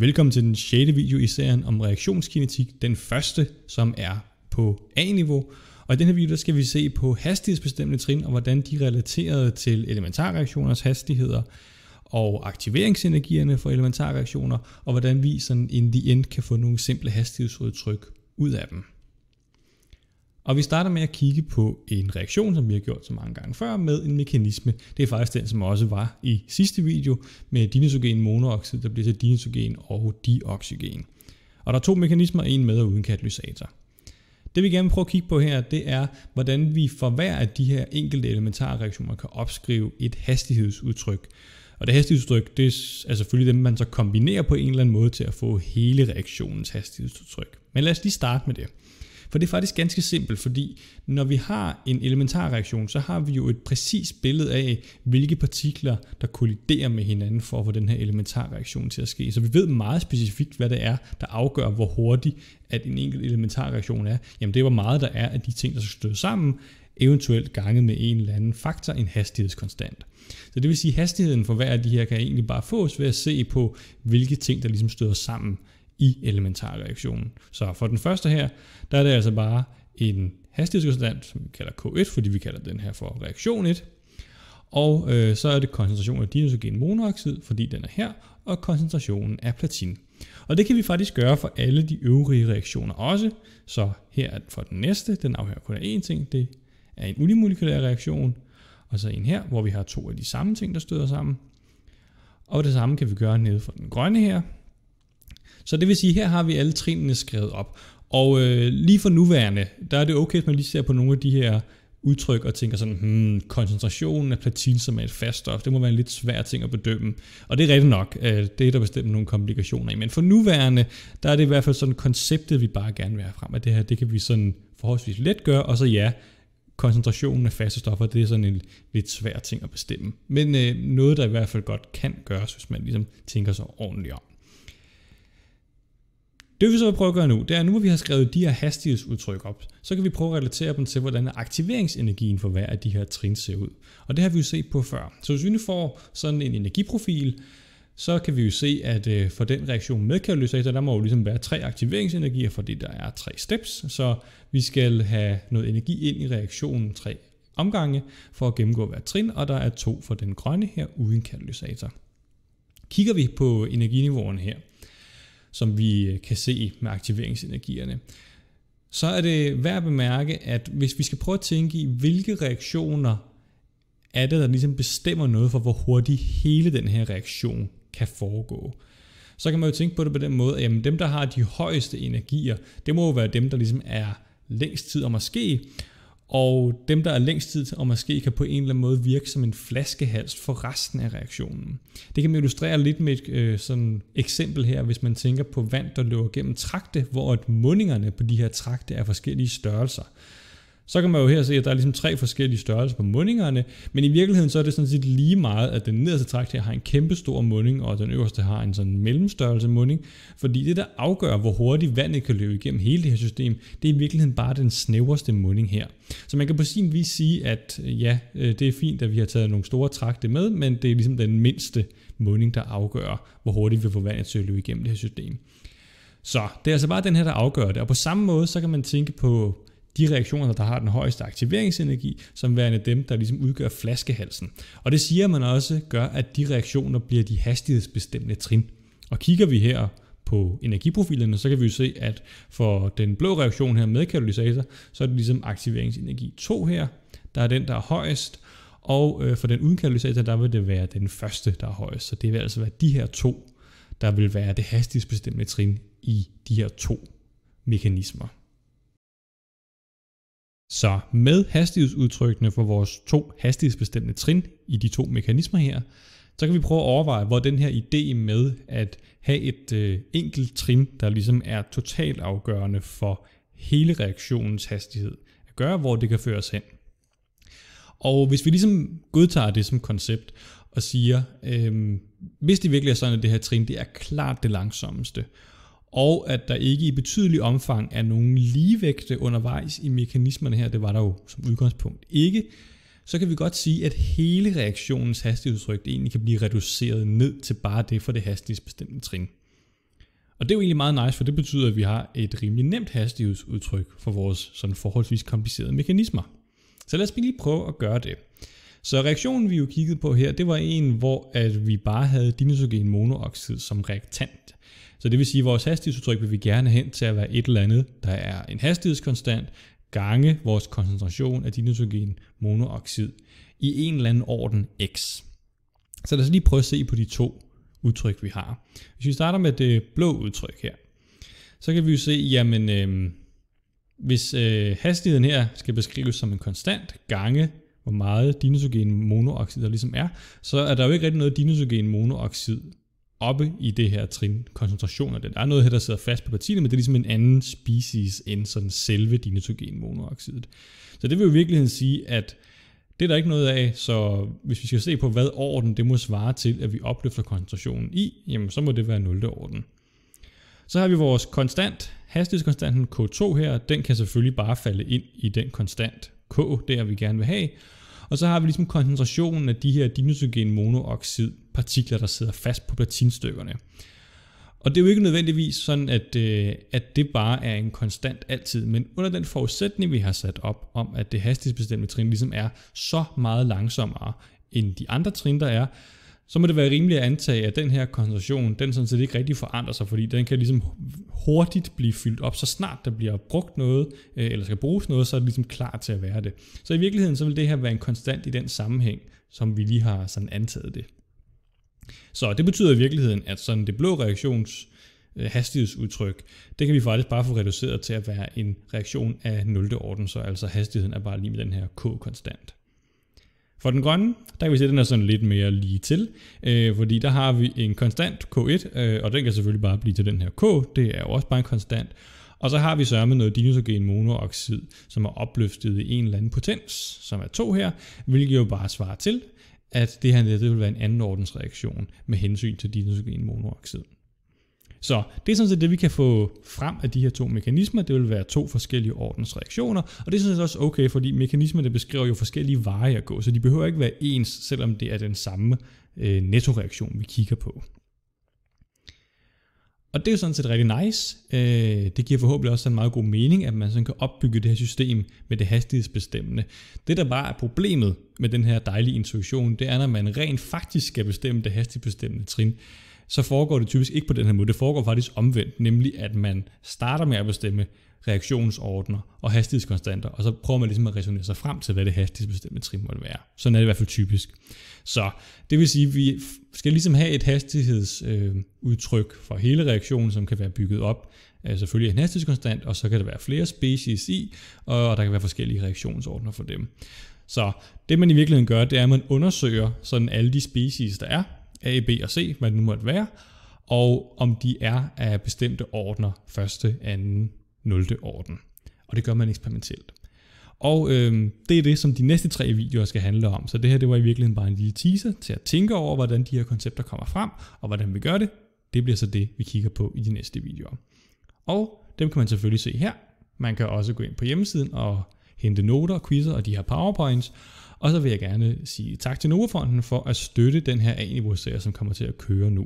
Velkommen til den 6. video i serien om reaktionskinetik, den første, som er på A-niveau. Og i den her video der skal vi se på hastighedsbestemte trin og hvordan de er relateret til elementarreaktioners hastigheder og aktiveringsenergierne for elementarreaktioner, og hvordan vi sådan in the end kan få nogle simple hastighedsudtryk ud af dem. Og vi starter med at kigge på en reaktion, som vi har gjort så mange gange før, med en mekanisme. Det er faktisk den, som også var i sidste video med dinosogen monoxid, der bliver til dinosogen og dioxygen. Og der er to mekanismer, en med og uden katalysator. Det vi gerne vil prøve at kigge på her, det er, hvordan vi for hver af de her enkelte elementare reaktioner kan opskrive et hastighedsudtryk. Og det hastighedsudtryk, det er selvfølgelig dem, man så kombinerer på en eller anden måde til at få hele reaktionens hastighedsudtryk. Men lad os lige starte med det. For det er faktisk ganske simpelt, fordi når vi har en elementar reaktion, så har vi jo et præcist billede af, hvilke partikler, der kolliderer med hinanden for at få den her elementar reaktion til at ske. Så vi ved meget specifikt, hvad det er, der afgør, hvor hurtigt at en enkelt elementar reaktion er. Jamen det er, hvor meget der er af de ting, der skal støde sammen, eventuelt ganget med en eller anden faktor, en hastighedskonstant. Så det vil sige, at hastigheden for hver af de her kan egentlig bare fås ved at se på, hvilke ting, der ligesom støder sammen i elementarreaktionen. Så for den første her, der er det altså bare en hastighedskonstant, som vi kalder K1, fordi vi kalder den her for reaktion 1. Og øh, så er det koncentrationen af dinosogen monoxid, fordi den er her, og koncentrationen af platin. Og det kan vi faktisk gøre for alle de øvrige reaktioner også. Så her for den næste, den afhænger kun af én ting, det er en unimolekylær reaktion, og så en her, hvor vi har to af de samme ting, der støder sammen. Og det samme kan vi gøre nede for den grønne her, så det vil sige, her har vi alle trinene skrevet op. Og øh, lige for nuværende, der er det okay, hvis man lige ser på nogle af de her udtryk og tænker sådan, hmm, koncentrationen af platin, som er et fast stof, det må være en lidt svær ting at bedømme. Og det er rigtigt nok, øh, det er der bestemt nogle komplikationer i. Men for nuværende, der er det i hvert fald sådan konceptet, vi bare gerne vil have frem, at det her, det kan vi sådan forholdsvis let gøre, og så ja, koncentrationen af faste stoffer, det er sådan en lidt svær ting at bestemme. Men øh, noget, der i hvert fald godt kan gøres, hvis man ligesom tænker sig ordentligt om. Det vi så vil prøve at gøre nu, det er, at nu hvor vi har skrevet de her hastighedsudtryk op, så kan vi prøve at relatere dem til, hvordan aktiveringsenergien for hver af de her trin ser ud. Og det har vi jo set på før. Så hvis vi nu får sådan en energiprofil, så kan vi jo se, at øh, for den reaktion med katalysator, der må jo ligesom være tre aktiveringsenergier, fordi der er tre steps, så vi skal have noget energi ind i reaktionen tre omgange for at gennemgå hver trin, og der er to for den grønne her uden katalysator. Kigger vi på energiniveauerne her, som vi øh, kan se med aktiveringsenergierne. Så er det værd at bemærke, at hvis vi skal prøve at tænke i, hvilke reaktioner er det, der ligesom bestemmer noget for, hvor hurtigt hele den her reaktion kan foregå så kan man jo tænke på det på den måde, at jamen, dem, der har de højeste energier, det må jo være dem, der ligesom er længst tid om at ske, og dem, der er længst tid og måske kan på en eller anden måde virke som en flaskehals for resten af reaktionen. Det kan man illustrere lidt med et øh, sådan eksempel her, hvis man tænker på vand, der løber gennem trakte, hvor at mundingerne på de her trakte er forskellige størrelser. Så kan man jo her se, at der er ligesom tre forskellige størrelser på mundingerne, men i virkeligheden så er det sådan set lige meget, at den nederste trakt her har en kæmpe stor munding, og den øverste har en sådan mellemstørrelse munding, fordi det der afgør, hvor hurtigt vandet kan løbe igennem hele det her system, det er i virkeligheden bare den snæverste munding her. Så man kan på sin vis sige, at øh, ja, øh, det er fint, at vi har taget nogle store trakte med, men det er ligesom den mindste munding, der afgør, hvor hurtigt vi får vandet til at løbe igennem det her system. Så det er altså bare den her, der afgør det. Og på samme måde, så kan man tænke på de reaktioner, der har den højeste aktiveringsenergi, som værende dem, der ligesom udgør flaskehalsen. Og det siger man også gør, at de reaktioner bliver de hastighedsbestemte trin. Og kigger vi her på energiprofilerne, så kan vi jo se, at for den blå reaktion her med katalysator, så er det ligesom aktiveringsenergi 2 her, der er den, der er højest, og øh, for den uden katalysator, der vil det være den første, der er højest. Så det vil altså være de her to, der vil være det hastighedsbestemte trin i de her to mekanismer. Så med hastighedsudtrykkene for vores to hastighedsbestemte trin i de to mekanismer her, så kan vi prøve at overveje, hvor den her idé med at have et øh, enkelt trin, der ligesom er totalt afgørende for hele reaktionens hastighed, at gøre, hvor det kan føres hen. Og hvis vi ligesom godtager det som koncept og siger, øh, hvis det virkelig er sådan, at det her trin det er klart det langsommeste, og at der ikke i betydelig omfang er nogen ligevægte undervejs i mekanismerne her, det var der jo som udgangspunkt ikke, så kan vi godt sige, at hele reaktionens hastighedsrygt egentlig kan blive reduceret ned til bare det for det hastighedsbestemte trin. Og det er jo egentlig meget nice, for det betyder, at vi har et rimelig nemt hastighedsudtryk for vores sådan forholdsvis komplicerede mekanismer. Så lad os lige prøve at gøre det. Så reaktionen vi jo kiggede på her, det var en, hvor at vi bare havde dinosogen monooxid som reaktant. Så det vil sige, at vores hastighedsudtryk vil vi gerne hen til at være et eller andet, der er en hastighedskonstant, gange vores koncentration af dinosogen monooxid i en eller anden orden x. Så lad os lige prøve at se på de to udtryk, vi har. Hvis vi starter med det blå udtryk her, så kan vi jo se, jamen øh, hvis øh, hastigheden her skal beskrives som en konstant gange hvor meget dinosogen der ligesom er, så er der jo ikke rigtig noget dinosogen monooxid oppe i det her trin, koncentration af det. Der er noget her, der sidder fast på partiet, men det er ligesom en anden species end sådan selve dinosogen monoxidet. Så det vil jo i virkeligheden sige, at det er der ikke noget af, så hvis vi skal se på, hvad orden det må svare til, at vi opløfter koncentrationen i, jamen så må det være 0. orden. Så har vi vores konstant, hastighedskonstanten K2 her, den kan selvfølgelig bare falde ind i den konstant K, der vi gerne vil have, og så har vi ligesom koncentrationen af de her dinosogen monooxid partikler, der sidder fast på platinstykkerne. Og det er jo ikke nødvendigvis sådan, at, øh, at det bare er en konstant altid, men under den forudsætning, vi har sat op om, at det hastighedsbestemte trin ligesom er så meget langsommere end de andre trin, der er, så må det være rimeligt at antage, at den her koncentration, den sådan set ikke rigtig forandrer sig, fordi den kan ligesom hurtigt blive fyldt op, så snart der bliver brugt noget, øh, eller skal bruges noget, så er det ligesom klar til at være det. Så i virkeligheden, så vil det her være en konstant i den sammenhæng, som vi lige har sådan antaget det. Så det betyder i virkeligheden, at sådan det blå reaktions øh, hastighedsudtryk, det kan vi faktisk bare få reduceret til at være en reaktion af 0. orden, så altså hastigheden er bare lige med den her k-konstant. For den grønne, der kan vi se, at den er sådan lidt mere lige til, øh, fordi der har vi en konstant K1, øh, og den kan selvfølgelig bare blive til den her K, det er jo også bare en konstant. Og så har vi med noget dinosogen monooxid, som er opløftet i en eller anden potens, som er 2 her, hvilket jo bare svarer til, at det her det vil være en anden ordensreaktion med hensyn til dinosogen monooxid. Så det er sådan set det, vi kan få frem af de her to mekanismer. Det vil være to forskellige ordens reaktioner, og det er sådan set også okay, fordi mekanismerne beskriver jo forskellige veje at gå, så de behøver ikke være ens, selvom det er den samme øh, nettoreaktion, vi kigger på. Og det er jo sådan set rigtig nice. Øh, det giver forhåbentlig også en meget god mening, at man sådan kan opbygge det her system med det hastighedsbestemmende. Det der bare er problemet med den her dejlige intuition, det er, når man rent faktisk skal bestemme det hastighedsbestemmende trin, så foregår det typisk ikke på den her måde. Det foregår faktisk omvendt, nemlig at man starter med at bestemme reaktionsordner og hastighedskonstanter, og så prøver man ligesom at resonere sig frem til, hvad det hastighedsbestemte trin måtte være. Sådan er det i hvert fald typisk. Så det vil sige, at vi skal ligesom have et hastighedsudtryk øh, for hele reaktionen, som kan være bygget op af selvfølgelig en hastighedskonstant, og så kan der være flere species i, og, og der kan være forskellige reaktionsordner for dem. Så det man i virkeligheden gør, det er, at man undersøger sådan alle de species, der er, A, B og C, hvad det nu måtte være, og om de er af bestemte ordner, første, anden, 0. orden. Og det gør man eksperimentelt. Og øh, det er det, som de næste tre videoer skal handle om. Så det her det var i virkeligheden bare en lille teaser til at tænke over, hvordan de her koncepter kommer frem, og hvordan vi gør det. Det bliver så det, vi kigger på i de næste videoer. Og dem kan man selvfølgelig se her. Man kan også gå ind på hjemmesiden og hente noter, quizzer, og de her powerpoints. Og så vil jeg gerne sige tak til Novafonden for at støtte den her A-niveau-serie, som kommer til at køre nu.